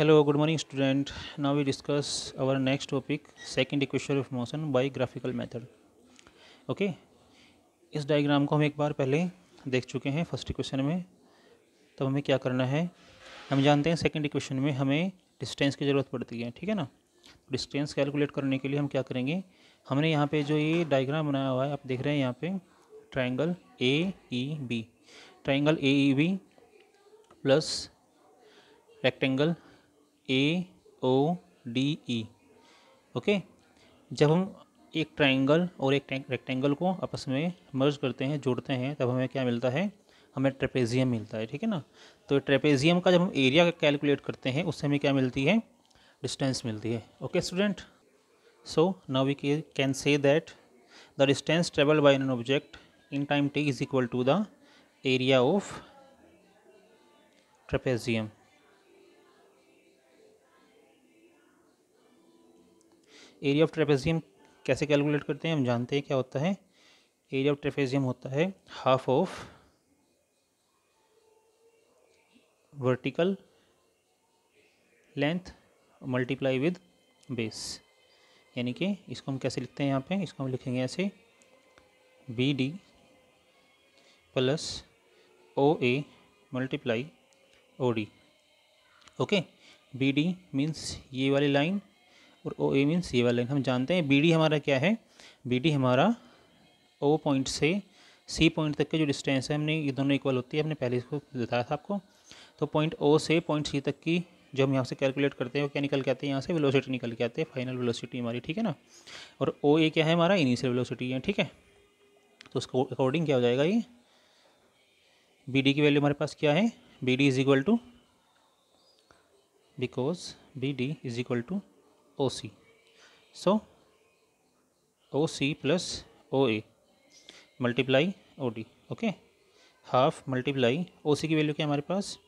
hello good morning student now we discuss our next topic second equation of motion by graphical method okay इस diagram को हम एक बार पहले देख चुके हैं फर्स्ट इक्वेशन में तब हमें क्या करना है हम जानते हैं सेकंड इक्वेशन में हमें डिस्टेंस की ज़रूरत पड़ती है ठीक है ना डिस्टेंस कैलकुलेट करने के लिए हम क्या करेंगे हमने यहाँ पे जो ये डायग्राम बनाया हुआ है आप देख रहे हैं यहाँ पे triangle A E B triangle A E B plus rectangle A O D E okay जब हम एक ट्रायंगल और एक रेक्टेंगल को आपस में मर्ज करते हैं जोड़ते हैं तब हमें क्या मिलता है हमें ट्रेपेजियम मिलता है ठीक है ना तो ट्रेपेजियम का जब हम एरिया कैलकुलेट करते हैं उससे हमें क्या मिलती है डिस्टेंस मिलती है okay student so now we can say that the distance travel by an object in time T is equal to the area of trapezium area of trapezium कैसे कैलकुलेट करते हैं हम जानते हैं क्या होता है एरिया ऑफ ट्रेपेजियम होता है half of vertical length multiply with base यानी कि इसको हम कैसे लिखते हैं यहाँ पे इसको हम लिखेंगे ऐसे B D plus O A multiply O D okay B D means ये वाली लाइन और ओ ए मीन सी वाला हम जानते हैं बी डी हमारा क्या है बी डी हमारा ओ पॉइंट से सी पॉइंट तक का जो डिस्टेंस है हमने ये दोनों इक्वल होती है हमने पहले इसको बताया था आपको तो पॉइंट ओ से पॉइंट सी तक की जो हम यहाँ से कैलकुलेट करते हैं वो क्या निकल के आते हैं यहाँ से वेलोसिटी निकल के आते हैं फाइनल वेलोसिटी हमारी ठीक है ना और ओ ए क्या है हमारा इनिशियल वेलोसिटी है ठीक है तो उसको अकॉर्डिंग क्या हो जाएगा ये बी डी की वैल्यू हमारे पास क्या है B D is equal to because B D is equal to OC. So OC plus OA multiply OD. Okay. Half multiply O C की वैल्यू क्या हमारे पास